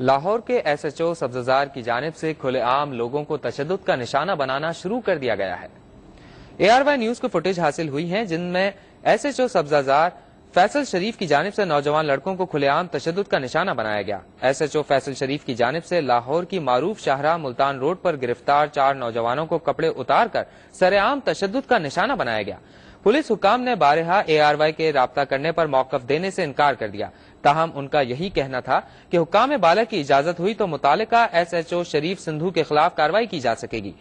लाहौर के S H ओ सब्जजार की जानब से आम लोगों को तशद का निशाना बनाना शुरू कर दिया गया है ए आर वाई न्यूज को फुटेज हासिल हुई है जिनमें एस एच ओ सब्जाजार फैसल शरीफ की जानब ऐसी नौजवान लड़कों को खुलेआम तशद का निशाना बनाया गया S H O Faisal Sharif की जानब ऐसी लाहौर की मारूफ शाहरा मुल्तान रोड आरोप गिरफ्तार चार नौजवानों को कपड़े उतार कर सरेआम तशद का निशाना बनाया गया पुलिस हुकाम ने बारहा ए आर वाई के रबता करने आरोप मौकफ देने ऐसी इनकार कर दिया ताहम उनका यही कहना था कि हुकाम बाला की इजाजत हुई तो मुतल S H O Sharif Sindhu के खिलाफ कार्रवाई की जा सकेगी